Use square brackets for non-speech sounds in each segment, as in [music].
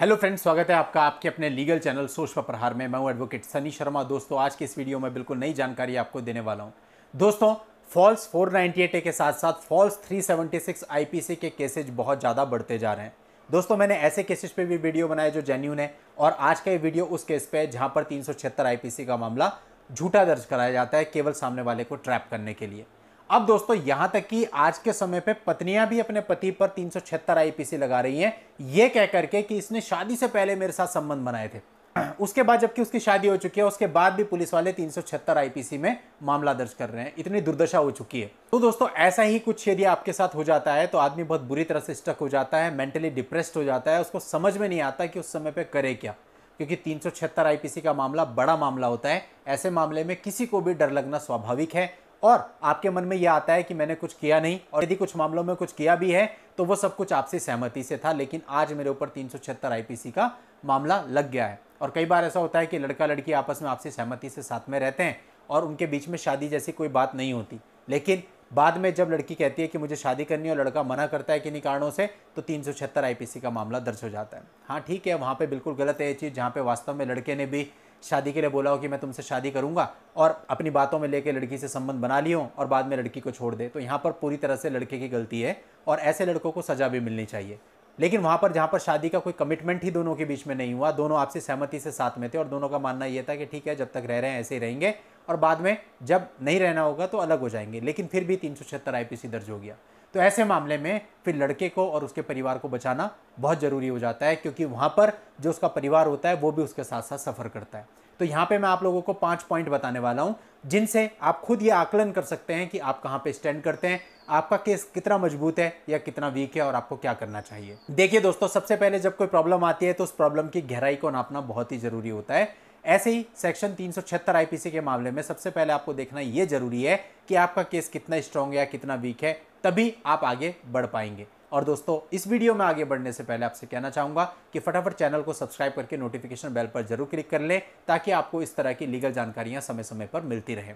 hello friends स्वागत है आपका आपके अपने लीगल चैनल सोच पर प्रहार में मैं हूं एडवोकेट सनी शर्मा दोस्तों आज के इस वीडियो में बिल्कुल नई जानकारी आपको देने वाला हूं दोस्तों फॉल्स 498 ए के साथ साथ फॉल्स 376 आईपीसी के केसेज बहुत ज़्यादा बढ़ते जा रहे हैं दोस्तों मैंने ऐसे केसेज पर भी वीडियो बनाया जो जेन्यून है और आज का ये वीडियो उस केस पर है जहाँ पर तीन सौ का मामला झूठा दर्ज कराया जाता है केवल सामने वाले को ट्रैप करने के लिए अब दोस्तों यहां तक कि आज के समय पे पत्नियां भी अपने पति पर तीन सौ छिहत्तर आईपीसी लगा रही हैं ये कह करके कि इसने शादी से पहले मेरे साथ संबंध बनाए थे [clears throat] उसके बाद जबकि उसकी शादी हो चुकी है उसके बाद भी पुलिस वाले तीन सौ छिहत्तर आईपीसी में मामला दर्ज कर रहे हैं इतनी दुर्दशा हो चुकी है तो दोस्तों ऐसा ही कुछ यदि आपके साथ हो जाता है तो आदमी बहुत बुरी तरह से स्टक हो जाता है मेंटली डिप्रेस्ड हो जाता है उसको समझ में नहीं आता कि उस समय पर करे क्या क्योंकि तीन सौ आईपीसी का मामला बड़ा मामला होता है ऐसे मामले में किसी को भी डर लगना स्वाभाविक है और आपके मन में यह आता है कि मैंने कुछ किया नहीं और यदि कुछ मामलों में कुछ किया भी है तो वो सब कुछ आपसी सहमति से था लेकिन आज मेरे ऊपर तीन आईपीसी का मामला लग गया है और कई बार ऐसा होता है कि लड़का लड़की आपस में आपसी सहमति से साथ में रहते हैं और उनके बीच में शादी जैसी कोई बात नहीं होती लेकिन बाद में जब लड़की कहती है कि मुझे शादी करनी है और लड़का मना करता है किन्हीं कारणों से तो तीन आईपीसी का मामला दर्ज हो जाता है हाँ ठीक है वहाँ पर बिल्कुल गलत है ये चीज़ जहाँ पर वास्तव में लड़के ने भी शादी के लिए बोला हो कि मैं तुमसे शादी करूंगा और अपनी बातों में लेके लड़की से संबंध बना लियो और बाद में लड़की को छोड़ दे तो यहाँ पर पूरी तरह से लड़के की गलती है और ऐसे लड़कों को सज़ा भी मिलनी चाहिए लेकिन वहाँ पर जहाँ पर शादी का कोई कमिटमेंट ही दोनों के बीच में नहीं हुआ दोनों आपसी सहमति से साथ में थे और दोनों का मानना यह था कि ठीक है जब तक रह रहे हैं ऐसे ही रहेंगे और बाद में जब नहीं रहना होगा तो अलग हो जाएंगे लेकिन फिर भी तीन सौ छिहत्तर आई दर्ज हो गया तो ऐसे मामले में फिर लड़के को और उसके परिवार को बचाना बहुत ज़रूरी हो जाता है क्योंकि वहाँ पर जो उसका परिवार होता है वो भी उसके साथ साथ सफ़र करता है तो यहाँ पे मैं आप लोगों को पांच पॉइंट बताने वाला हूँ जिनसे आप खुद ये आकलन कर सकते हैं कि आप कहाँ पे स्टैंड करते हैं आपका केस कितना मजबूत है या कितना वीक है और आपको क्या करना चाहिए देखिए दोस्तों सबसे पहले जब कोई प्रॉब्लम आती है तो उस प्रॉब्लम की गहराई को नापना बहुत ही ज़रूरी होता है ऐसे ही सेक्शन 376 आईपीसी के मामले में सबसे पहले आपको देखना यह जरूरी है कि आपका केस कितना स्ट्रांग है या कितना वीक है तभी आप आगे बढ़ पाएंगे और दोस्तों इस वीडियो में आगे बढ़ने से पहले आपसे कहना चाहूंगा कि फटाफट चैनल को सब्सक्राइब करके नोटिफिकेशन बेल पर जरूर क्लिक कर लें ताकि आपको इस तरह की लीगल जानकारियां समय समय पर मिलती रहे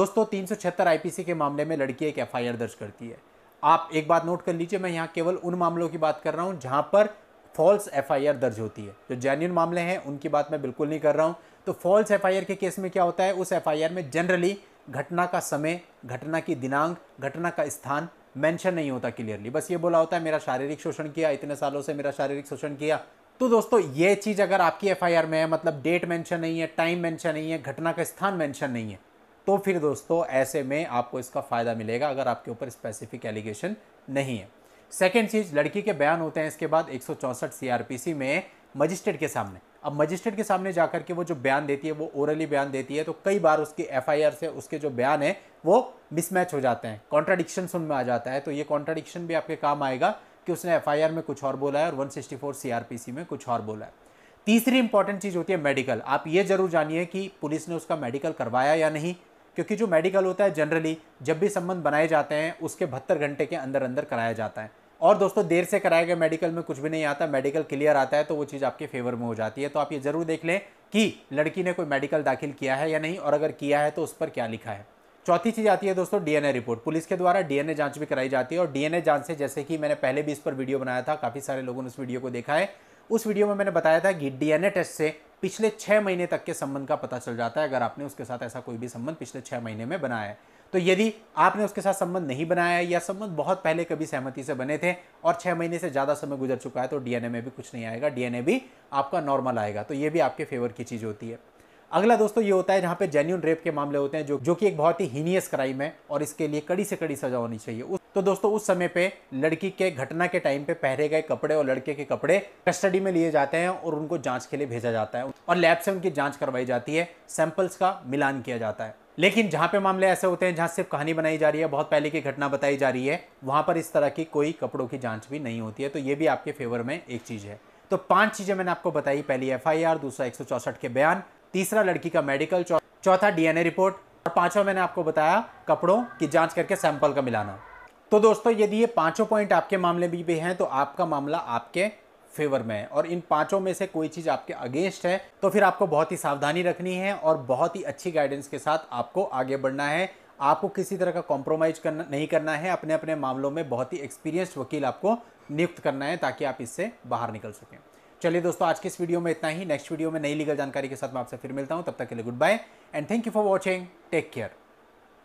दोस्तों तीन आईपीसी के मामले में लड़की एक एफ दर्ज करती है आप एक बात नोट कर लीजिए मैं यहाँ केवल उन मामलों की बात कर रहा हूँ जहाँ पर फॉल्स एफआईआर दर्ज होती है जो जेन्यून मामले हैं उनकी बात मैं बिल्कुल नहीं कर रहा हूँ तो फॉल्स एफआईआर के केस में क्या होता है उस एफआईआर में जनरली घटना का समय घटना की दिनांक घटना का स्थान मेंशन नहीं होता क्लियरली बस ये बोला होता है मेरा शारीरिक शोषण किया इतने सालों से मेरा शारीरिक शोषण किया तो दोस्तों ये चीज़ अगर आपकी एफआईआर में है मतलब डेट मेंशन नहीं है टाइम मेंशन नहीं है घटना का स्थान मेंशन नहीं है तो फिर दोस्तों ऐसे में आपको इसका फ़ायदा मिलेगा अगर आपके ऊपर स्पेसिफिक एलिगेशन नहीं है सेकेंड चीज़ लड़की के बयान होते हैं इसके बाद एक सौ में मजिस्ट्रेट के सामने अब मजिस्ट्रेट के सामने जाकर के वो जो बयान देती है वो ओरली बयान देती है तो कई बार उसकी एफआईआर से उसके जो बयान है वो मिसमैच हो जाते हैं कॉन्ट्राडिक्शन सुन में आ जाता है तो ये कॉन्ट्राडिक्शन भी आपके काम आएगा कि उसने एफआईआर में कुछ और बोला है और 164 सीआरपीसी में कुछ और बोला है तीसरी इंपॉर्टेंट चीज़ होती है मेडिकल आप ये जरूर जानिए कि पुलिस ने उसका मेडिकल करवाया या नहीं क्योंकि जो मेडिकल होता है जनरली जब भी संबंध बनाए जाते हैं उसके बहत्तर घंटे के अंदर अंदर कराया जाता है और दोस्तों देर से कराए गए मेडिकल में कुछ भी नहीं आता मेडिकल क्लियर आता है तो वो चीज़ आपके फेवर में हो जाती है तो आप ये ज़रूर देख लें कि लड़की ने कोई मेडिकल दाखिल किया है या नहीं और अगर किया है तो उस पर क्या लिखा है चौथी चीज़ आती है दोस्तों डीएनए रिपोर्ट पुलिस के द्वारा डीएनए जांच भी कराई जाती है और डीएनए जांच से जैसे कि मैंने पहले भी इस पर वीडियो बनाया था काफ़ी सारे लोगों ने उस वीडियो को देखा है उस वीडियो में मैंने बताया था कि डीएनए टेस्ट से पिछले छः महीने तक के संबंध का पता चल जाता है अगर आपने उसके साथ ऐसा कोई भी संबंध पिछले छः महीने में बनाया है तो यदि आपने उसके साथ संबंध नहीं बनाया या संबंध बहुत पहले कभी सहमति से बने थे और छः महीने से ज़्यादा समय गुजर चुका है तो डीएनए में भी कुछ नहीं आएगा डीएनए भी आपका नॉर्मल आएगा तो ये भी आपके फेवर की चीज़ होती है अगला दोस्तों ये होता है जहाँ पे जेन्यून रेप के मामले होते हैं जो जो कि एक बहुत ही हीनियस क्राइम है और इसके लिए कड़ी से कड़ी सजा होनी चाहिए उस तो दोस्तों उस समय पे लड़की के घटना के टाइम पे पहरे गए कपड़े और लड़के के कपड़े कस्टडी में लिए जाते हैं और उनको जांच के लिए भेजा जाता है और लैब से उनकी जांच करवाई जाती है सैंपल्स का मिलान किया जाता है लेकिन जहाँ पे मामले ऐसे होते हैं जहाँ सिर्फ कहानी बनाई जा रही है बहुत पहले की घटना बताई जा रही है वहाँ पर इस तरह की कोई कपड़ों की जाँच भी नहीं होती है तो ये भी आपके फेवर में एक चीज़ है तो पांच चीज़ें मैंने आपको बताई पहली एफ दूसरा एक के बयान तीसरा लड़की का मेडिकल चौथा डीएनए रिपोर्ट और पांचवा मैंने आपको बताया कपड़ों की जाँच करके सैंपल का मिलाना तो दोस्तों यदि ये पाँचों पॉइंट आपके मामले में भी हैं तो आपका मामला आपके फेवर में है और इन पांचों में से कोई चीज़ आपके अगेंस्ट है तो फिर आपको बहुत ही सावधानी रखनी है और बहुत ही अच्छी गाइडेंस के साथ आपको आगे बढ़ना है आपको किसी तरह का कॉम्प्रोमाइज करना नहीं करना है अपने अपने मामलों में बहुत ही एक्सपीरियंस्ड वकील आपको नियुक्त करना है ताकि आप इससे बाहर निकल सकें चलिए दोस्तों आज के इस वीडियो में इतना ही नेक्स्ट वीडियो में नई लीगल जानकारी के साथ मैं आपसे फिर मिलता हूँ तब तक के लिए goodbye and thank you for watching take care